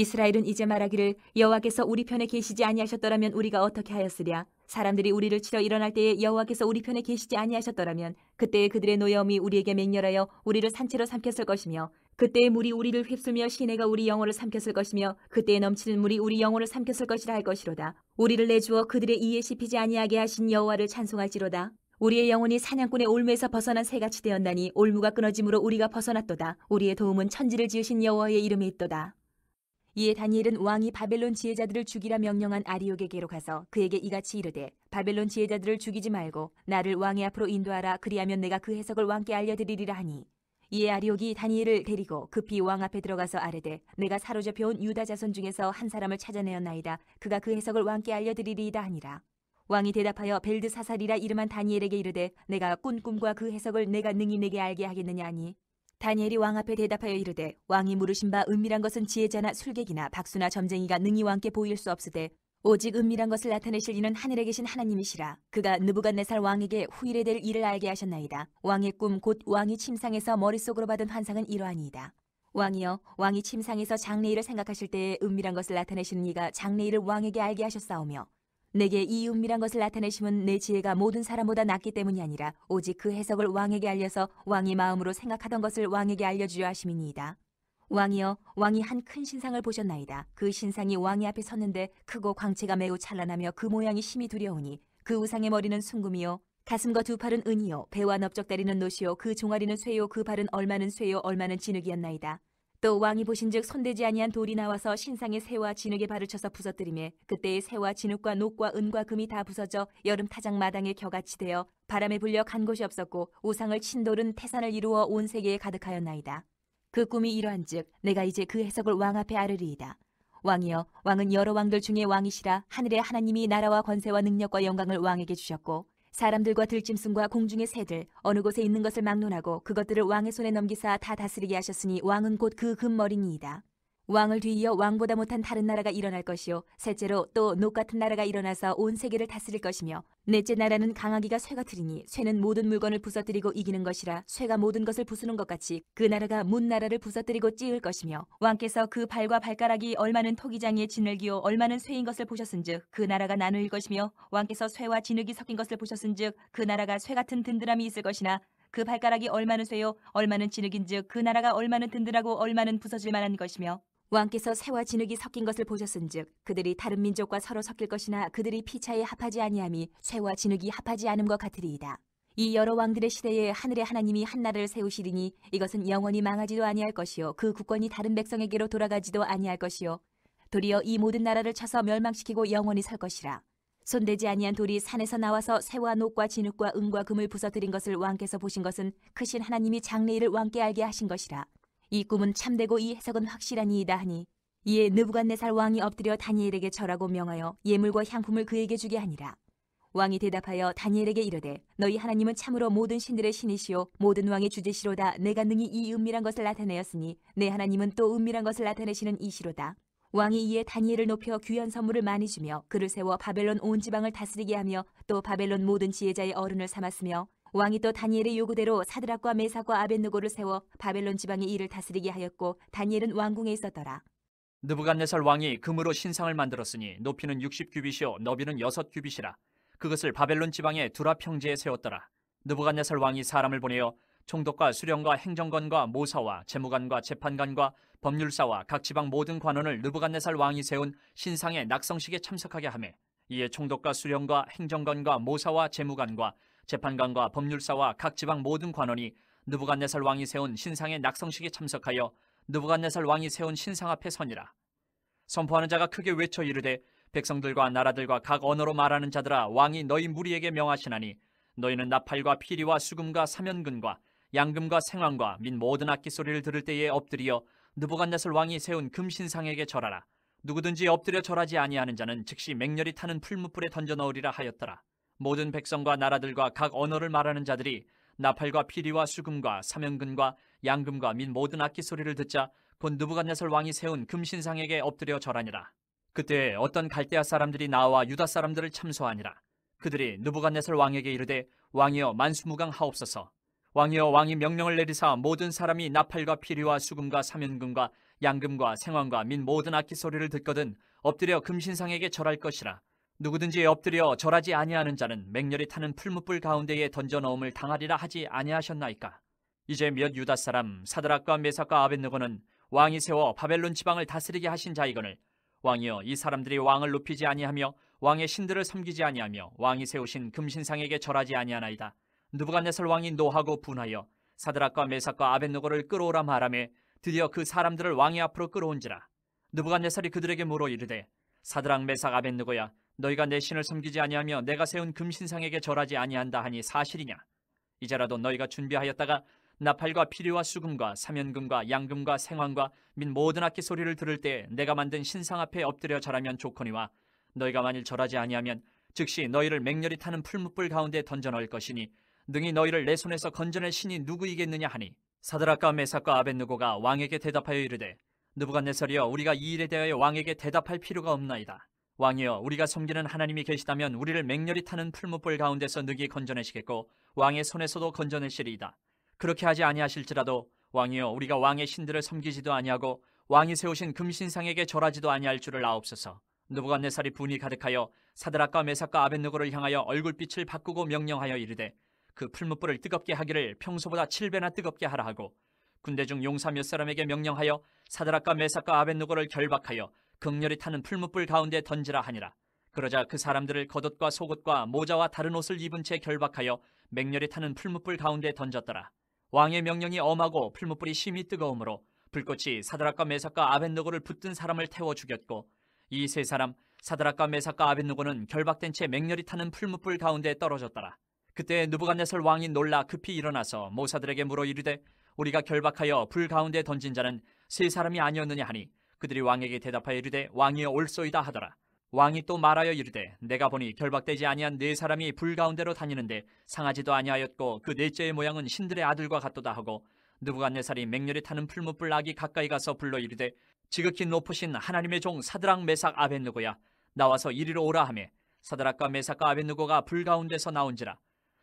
이스라엘은 이제 말하기를 여호와께서 우리 편에 계시지 아니하셨더라면 우리가 어떻게 하였으랴 사람들이 우리를 치러 일어날 때에 여호와께서 우리 편에 계시지 아니하셨더라면 그때의 그들의 노여움이 우리에게 맹렬하여 우리를 산채로 삼켰을 것이며 그때의 물이 우리를 휩쓸며 시내가 우리 영혼을 삼켰을 것이며 그때에 넘치는 물이 우리 영혼을 삼켰을 것이라 할 것이로다 우리를 내주어 그들의 이에 씹히지 아니하게 하신 여호와를 찬송할지로다 우리의 영혼이 사냥꾼의 올무에서 벗어난 새같이 되었나니 올무가 끊어짐으로 우리가 벗어났도다. 우리의 도움은 천지를 지으신 여호와의 이름에 있도다. 이에 다니엘은 왕이 바벨론 지혜자들을 죽이라 명령한 아리옥에게로 가서 그에게 이같이 이르되 바벨론 지혜자들을 죽이지 말고 나를 왕의 앞으로 인도하라 그리하면 내가 그 해석을 왕께 알려드리리라 하니 이에 아리옥이 다니엘을 데리고 급히 왕 앞에 들어가서 아뢰되 내가 사로잡혀온 유다 자손 중에서 한 사람을 찾아내었나이다 그가 그 해석을 왕께 알려드리리이다 하니라 왕이 대답하여 벨드사살이라 이름한 다니엘에게 이르되 내가 꾼 꿈과 그 해석을 내가 능히 내게 알게 하겠느냐 하니 다니엘이 왕 앞에 대답하여 이르되 왕이 물으신 바 은밀한 것은 지혜자나 술객이나 박수나 점쟁이가 능히 왕께 보일 수 없으되 오직 은밀한 것을 나타내실 이는 하늘에 계신 하나님이시라 그가 느부갓네살 왕에게 후일에 될 일을 알게 하셨나이다 왕의 꿈 곧 왕이 침상에서 머릿속으로 받은 환상은 이러하니이다 왕이여 왕이 침상에서 장례일을 생각하실 때에 은밀한 것을 나타내시는 이가 장례일을 왕에게 알게 하셨사오며 내게 이 은밀한 것을 나타내심은 내 지혜가 모든 사람보다 낫기 때문이 아니라 오직 그 해석을 왕에게 알려서 왕이 마음으로 생각하던 것을 왕에게 알려주려 하심이니이다. 왕이여 왕이 한 큰 신상을 보셨나이다. 그 신상이 왕이 앞에 섰는데 크고 광채가 매우 찬란하며 그 모양이 심히 두려우니 그 우상의 머리는 순금이요 가슴과 두 팔은 은이요 배와 넓적다리는 노시요 그 종아리는 쇠요 그 발은 얼마는 쇠요 얼마는 진흙이었나이다. 또 왕이 보신즉 손대지 아니한 돌이 나와서 신상에 새와 진흙에 발을 쳐서 부서뜨리며 그때의 새와 진흙과 녹과 은과 금이 다 부서져 여름 타작 마당에 겨같이 되어 바람에 불려 간 곳이 없었고 우상을 친 돌은 태산을 이루어 온 세계에 가득하였나이다. 그 꿈이 이러한즉 내가 이제 그 해석을 왕 앞에 아르리이다. 왕이여 왕은 여러 왕들 중에 왕이시라 하늘의 하나님이 나라와 권세와 능력과 영광을 왕에게 주셨고 사람들과 들짐승과 공중의 새들 어느 곳에 있는 것을 막론하고 그것들을 왕의 손에 넘기사 다 다스리게 하셨으니 왕은 곧 그 금머리니이다. 왕을 뒤이어 왕보다 못한 다른 나라가 일어날 것이요 셋째로 또 녹 같은 나라가 일어나서 온 세계를 다스릴 것이며 넷째 나라는 강하기가 쇠가 틀이니 쇠는 모든 물건을 부서뜨리고 이기는 것이라 쇠가 모든 것을 부수는 것 같이 그 나라가 문 나라를 부서뜨리고 찌을 것이며 왕께서 그 발과 발가락이 얼마는 토기장이의 진을 기어 얼마는 쇠인 것을 보셨은즉 그 나라가 나누일 것이며 왕께서 쇠와 진흙이 섞인 것을 보셨은즉 그 나라가 쇠 같은 든든함이 있을 것이나 그 발가락이 얼마는 쇠요 얼마는 진흙인즉 그 나라가 얼마는 든든하고 얼마는 부서질 만한 것이며 왕께서 새와 진흙이 섞인 것을 보셨은즉 그들이 다른 민족과 서로 섞일 것이나 그들이 피차에 합하지 아니함이 새와 진흙이 합하지 않음과 같으리이다. 이 여러 왕들의 시대에 하늘의 하나님이 한 나라를 세우시리니 이것은 영원히 망하지도 아니할 것이요 그 국권이 다른 백성에게로 돌아가지도 아니할 것이요 도리어 이 모든 나라를 쳐서 멸망시키고 영원히 설 것이라. 손대지 아니한 돌이 산에서 나와서 새와 녹과 진흙과 은과 금을 부서뜨린 것을 왕께서 보신 것은 크신 하나님이 장례일을 왕께 알게 하신 것이라. 이 꿈은 참되고 이 해석은 확실하니이다 하니 이에 느부갓네살 왕이 엎드려 다니엘에게 절하고 명하여 예물과 향품을 그에게 주게 하니라. 왕이 대답하여 다니엘에게 이르되 너희 하나님은 참으로 모든 신들의 신이시요 모든 왕의 주제시로다 내가 능히 이 은밀한 것을 나타내었으니 내 하나님은 또 은밀한 것을 나타내시는 이시로다. 왕이 이에 다니엘을 높여 귀한 선물을 많이 주며 그를 세워 바벨론 온 지방을 다스리게 하며 또 바벨론 모든 지혜자의 어른을 삼았으며 왕이 또 다니엘의 요구대로 사드락과 메삭과 아벤누고를 세워 바벨론 지방의 일을 다스리게 하였고 다니엘은 왕궁에 있었더라. 느부갓네살 왕이 금으로 신상을 만들었으니 높이는 60규빗이요 너비는 6규빗이라 그것을 바벨론 지방의 두라 평지에 세웠더라. 느부갓네살 왕이 사람을 보내어 총독과 수령과 행정관과 모사와 재무관과 재판관과 법률사와 각 지방 모든 관원을 느부갓네살 왕이 세운 신상의 낙성식에 참석하게 하며 이에 총독과 수령과 행정관과 모사와 재무관과 재판관과 법률사와 각 지방 모든 관원이 느부갓네살 왕이 세운 신상의 낙성식에 참석하여 느부갓네살 왕이 세운 신상 앞에 서니라. 선포하는 자가 크게 외쳐 이르되 백성들과 나라들과 각 언어로 말하는 자들아 왕이 너희 무리에게 명하시나니 너희는 나팔과 피리와 수금과 사면근과 양금과 생황과 민 모든 악기 소리를 들을 때에 엎드리어 느부갓네살 왕이 세운 금신상에게 절하라. 누구든지 엎드려 절하지 아니하는 자는 즉시 맹렬히 타는 풀무불에 던져 넣으리라 하였더라. 모든 백성과 나라들과 각 언어를 말하는 자들이 나팔과 피리와 수금과 사면근과 양금과 및 모든 악기 소리를 듣자 곧누부갓네살 왕이 세운 금신상에게 엎드려 절하니라. 그때 어떤 갈대아 사람들이 나와 유다 사람들을 참소하니라. 그들이 누부갓네살 왕에게 이르되 왕이여 만수무강 하옵소서. 왕이여 왕이 명령을 내리사 모든 사람이 나팔과 피리와 수금과 사면금과 양금과 생황과 민 모든 악기 소리를 듣거든 엎드려 금신상에게 절할 것이라. 누구든지 엎드려 절하지 아니하는 자는 맹렬히 타는 풀무불 가운데에 던져 넣음을 당하리라 하지 아니하셨나이까. 이제 몇 유다 사람 사드락과 메삭과 아벤느고는 왕이 세워 바벨론 지방을 다스리게 하신 자이거늘 왕이여 이 사람들이 왕을 높이지 아니하며 왕의 신들을 섬기지 아니하며 왕이 세우신 금신상에게 절하지 아니하나이다. 누부갓네살 왕이 노하고 분하여 사드락과 메삭과 아벤느고를 끌어오라 말하며 드디어 그 사람들을 왕의 앞으로 끌어온지라. 누부갓네살이 그들에게 물어 이르되 사드락 메삭 아벤느고야 너희가 내 신을 섬기지 아니하며 내가 세운 금신상에게 절하지 아니한다 하니 사실이냐? 이제라도 너희가 준비하였다가 나팔과 피리와 수금과 사면금과 양금과 생황과 및 모든 악기 소리를 들을 때 내가 만든 신상 앞에 엎드려 절하면 좋거니와 너희가 만일 절하지 아니하면 즉시 너희를 맹렬히 타는 풀무불 가운데 던져 넣을 것이니 능히 너희를 내 손에서 건져낼 신이 누구이겠느냐 하니 사드락과 메삭과 아벤누고가 왕에게 대답하여 이르되 누부갓네살이여 우리가 이 일에 대하여 왕에게 대답할 필요가 없나이다 왕이여 우리가 섬기는 하나님이 계시다면 우리를 맹렬히 타는 풀무불 가운데서 능히 건져내시겠고 왕의 손에서도 건져내시리이다. 그렇게 하지 아니하실지라도 왕이여 우리가 왕의 신들을 섬기지도 아니하고 왕이 세우신 금신상에게 절하지도 아니할 줄을 아옵소서. 누부갓네살이 분이 가득하여 사드락과 메삭과 아벤누고를 향하여 얼굴빛을 바꾸고 명령하여 이르되 그 풀무불을 뜨겁게 하기를 평소보다 7배나 뜨겁게 하라 하고 군대 중 용사 몇 사람에게 명령하여 사드락과 메삭과 아벤누고를 결박하여 극렬히 타는 풀무불 가운데 던지라 하니라. 그러자 그 사람들을 겉옷과 속옷과 모자와 다른 옷을 입은 채 결박하여 맹렬히 타는 풀무불 가운데 던졌더라. 왕의 명령이 엄하고 풀무불이 심히 뜨거우므로 불꽃이 사드락과 메삭과 아벤노고를 붙든 사람을 태워 죽였고 이 세 사람 사드락과 메삭과 아벤노고는 결박된 채 맹렬히 타는 풀무불 가운데 떨어졌더라. 그때 누부갓네살 왕이 놀라 급히 일어나서 모사들에게 물어 이르되 우리가 결박하여 불 가운데 던진 자는 세 사람이 아니었느냐 하니 그들이 왕에게 대답하여 이르되 왕이여 올소이다 하더라. 왕이 또 말하여 이르되 내가 보니 결박되지 아니한 네 사람이 불 가운데로 다니는데 상하지도 아니하였고 그 넷째의 모양은 신들의 아들과 같도다 하고 누부갓네살이 맹렬히 타는 풀무불 악이 가까이 가서 불러 이르되 지극히 높으신 하나님의 종 사드락 메삭 아벤누고야 나와서 이리로 오라 하며 사드락과 메삭과 아벤누고가 불 가운데서 나온지라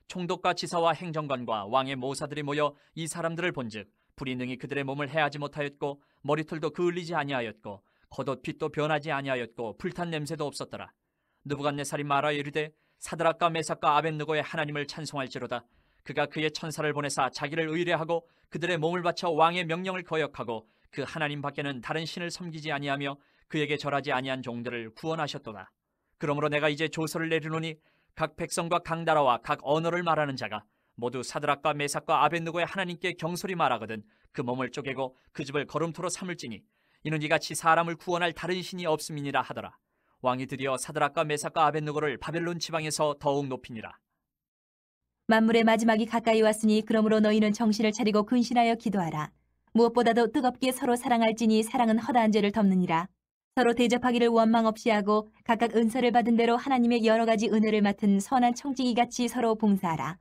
총독과 지사와 행정관과 왕의 모사들이 모여 이 사람들을 본즉 불이 능이 그들의 몸을 해하지 못하였고 머리털도 그을리지 아니하였고 겉옷 빛도 변하지 아니하였고 불탄 냄새도 없었더라. 누부갓네살이 말하여 이르되 사드락과 메삭과 아벤느고의 하나님을 찬송할지로다. 그가 그의 천사를 보내사 자기를 의뢰하고 그들의 몸을 바쳐 왕의 명령을 거역하고 그 하나님 밖에는 다른 신을 섬기지 아니하며 그에게 절하지 아니한 종들을 구원하셨도다. 그러므로 내가 이제 조서를 내리노니 각 백성과 각 나라와 각 언어를 말하는 자가 모두 사드락과 메삭과 아벤누고의 하나님께 경솔히 말하거든 그 몸을 쪼개고 그 집을 거름토로 삼을지니 이는 이같이 사람을 구원할 다른 신이 없음이니라 하더라 왕이 드디어 사드락과 메삭과 아벤누고를 바벨론 지방에서 더욱 높이니라 만물의 마지막이 가까이 왔으니 그러므로 너희는 정신을 차리고 근신하여 기도하라 무엇보다도 뜨겁게 서로 사랑할지니 사랑은 허다한 죄를 덮느니라 서로 대접하기를 원망 없이 하고 각각 은사를 받은 대로 하나님의 여러 가지 은혜를 맡은 선한 청지기 같이 서로 봉사하라.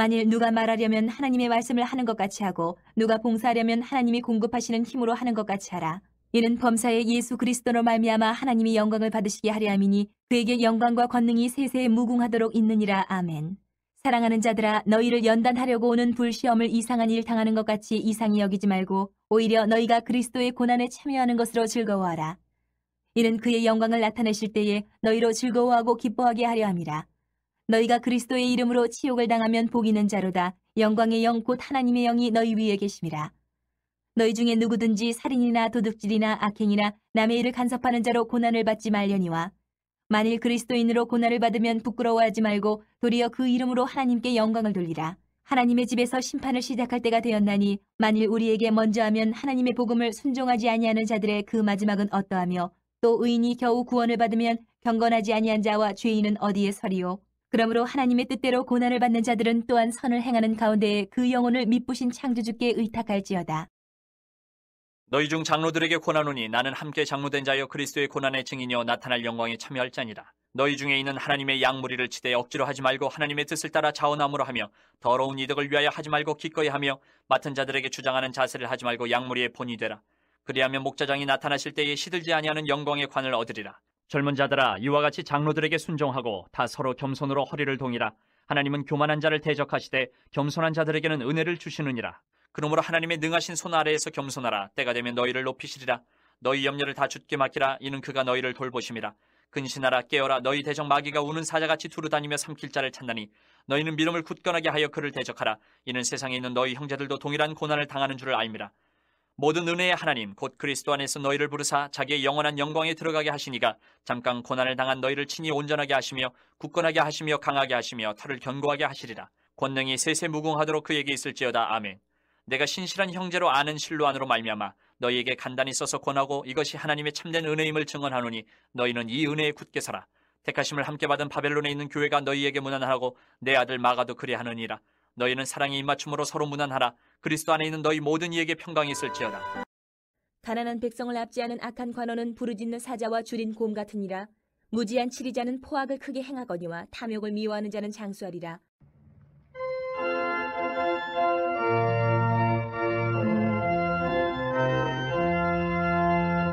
만일 누가 말하려면 하나님의 말씀을 하는 것 같이 하고 누가 봉사하려면 하나님이 공급하시는 힘으로 하는 것 같이 하라. 이는 범사의 예수 그리스도로 말미암아 하나님이 영광을 받으시게 하리 함이니 그에게 영광과 권능이 세세에 무궁하도록 있느니라. 아멘. 사랑하는 자들아 너희를 연단하려고 오는 불시험을 이상한 일 당하는 것 같이 이상히 여기지 말고 오히려 너희가 그리스도의 고난에 참여하는 것으로 즐거워하라. 이는 그의 영광을 나타내실 때에 너희로 즐거워하고 기뻐하게 하려 함이라. 너희가 그리스도의 이름으로 치욕을 당하면 복이는 자로다. 영광의 영 곧 하나님의 영이 너희 위에 계심이라. 너희 중에 누구든지 살인이나 도둑질이나 악행이나 남의 일을 간섭하는 자로 고난을 받지 말려니와 만일 그리스도인으로 고난을 받으면 부끄러워하지 말고 도리어 그 이름으로 하나님께 영광을 돌리라. 하나님의 집에서 심판을 시작할 때가 되었나니 만일 우리에게 먼저 하면 하나님의 복음을 순종하지 아니하는 자들의 그 마지막은 어떠하며 또 의인이 겨우 구원을 받으면 경건하지 아니한 자와 죄인은 어디에 서리요. 그러므로 하나님의 뜻대로 고난을 받는 자들은 또한 선을 행하는 가운데 에그 영혼을 믿부신 창조주께 의탁할지어다. 너희 중 장로들에게 고난오니 나는 함께 장로된 자여 그리스도의 고난의 증인이여 나타날 영광에 참여할 자니라. 너희 중에 있는 하나님의 양무리를 치되 억지로 하지 말고 하나님의 뜻을 따라 자원함으로 하며 더러운 이득을 위하여 하지 말고 기꺼이 하며 맡은 자들에게 주장하는 자세를 하지 말고 양무리의 본이 되라. 그리하면 목자장이 나타나실 때에 시들지 아니하는 영광의 관을 얻으리라. 젊은 자들아 이와 같이 장로들에게 순종하고 다 서로 겸손으로 허리를 동이라 하나님은 교만한 자를 대적하시되 겸손한 자들에게는 은혜를 주시느니라 그러므로 하나님의 능하신 손 아래에서 겸손하라 때가 되면 너희를 높이시리라 너희 염려를 다 주께 맡기라 이는 그가 너희를 돌보심이라 근신하라 깨어라 너희 대적 마귀가 우는 사자같이 두루다니며 삼킬 자를 찾나니 너희는 믿음을 굳건하게 하여 그를 대적하라 이는 세상에 있는 너희 형제들도 동일한 고난을 당하는 줄을 알미라 모든 은혜의 하나님 곧 그리스도 안에서 너희를 부르사 자기의 영원한 영광에 들어가게 하시니가 잠깐 고난을 당한 너희를 친히 온전하게 하시며 굳건하게 하시며 강하게 하시며 탈을 견고하게 하시리라 권능이 세세 무궁하도록 그에게 있을지어다 아멘 내가 신실한 형제로 아는 실로안으로 말미암아 너희에게 간단히 써서 권하고 이것이 하나님의 참된 은혜임을 증언하노니 너희는 이 은혜에 굳게 살아 택하심을 함께 받은 바벨론에 있는 교회가 너희에게 무난하고 내 아들 마가도 그리하느니라 너희는 사랑의 입맞춤으로 서로 무난하라. 그리스도 안에 있는 너희 모든 이에게 평강이 있을지어다. 가난한 백성을 압지하는 악한 관원은 부르짖는 사자와 줄인 곰 같으니라. 무지한 치리자는 포악을 크게 행하거니와 탐욕을 미워하는 자는 장수하리라.